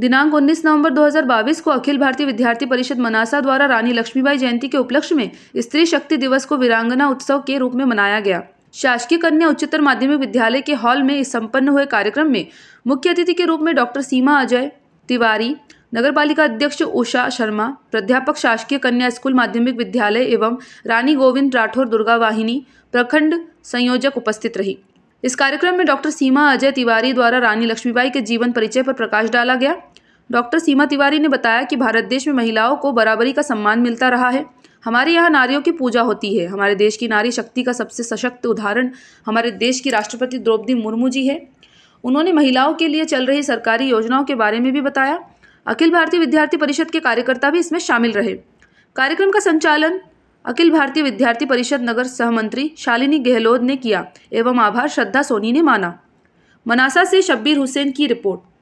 दिनांक 19 नवंबर 2022 को अखिल भारतीय विद्यार्थी परिषद मनासा द्वारा रानी लक्ष्मीबाई जयंती के उपलक्ष्य में स्त्री शक्ति दिवस को वीरांगना उत्सव के रूप में मनाया गया शासकीय कन्या उच्चतर माध्यमिक विद्यालय के हॉल में इस संपन्न हुए कार्यक्रम में मुख्य अतिथि के रूप में डॉक्टर सीमा अजय तिवारी नगर अध्यक्ष उषा शर्मा प्राध्यापक शासकीय कन्या स्कूल माध्यमिक विद्यालय एवं रानी गोविंद राठौर दुर्गा प्रखंड संयोजक उपस्थित रही इस कार्यक्रम में डॉक्टर सीमा अजय तिवारी द्वारा रानी लक्ष्मीबाई के जीवन परिचय पर प्रकाश डाला गया डॉक्टर सीमा तिवारी ने बताया कि भारत देश में महिलाओं को बराबरी का सम्मान मिलता रहा है हमारे यहाँ नारियों की पूजा होती है हमारे देश की नारी शक्ति का सबसे सशक्त उदाहरण हमारे देश की राष्ट्रपति द्रौपदी मुर्मू जी है उन्होंने महिलाओं के लिए चल रही सरकारी योजनाओं के बारे में भी बताया अखिल भारतीय विद्यार्थी परिषद के कार्यकर्ता भी इसमें शामिल रहे कार्यक्रम का संचालन अखिल भारतीय विद्यार्थी परिषद नगर सहमंत्री शालिनी गहलोत ने किया एवं आभार श्रद्धा सोनी ने माना मनासा से शब्बीर हुसैन की रिपोर्ट